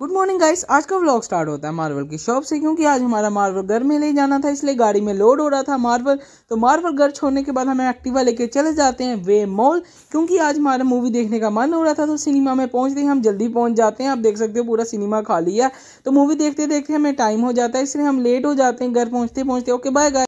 good morning guys आज का vlog start होता है मार्वल की शॉप से क्योंकि आज हमारा मार्वल घर में ले जाना था इसलिए गाड़ी में लोड हो रहा था मार्वल तो मार्वल घर छोड़ने के बाद हमें एक्टिवा लेके चले जाते हैं वे मॉल क्योंकि आज हमारा मूवी देखने का मन हो रहा था तो सिनेमा में पहुंचते हैं हम जल्दी पहुंच जाते हैं आप देख सकते हो पूरा सिनेमा खाली है तो मूवी देखते देखते हमें टाइम हो जाता है इसलिए हम लेट हो जाते हैं घर पहुँचते पहुँचते ओके बाय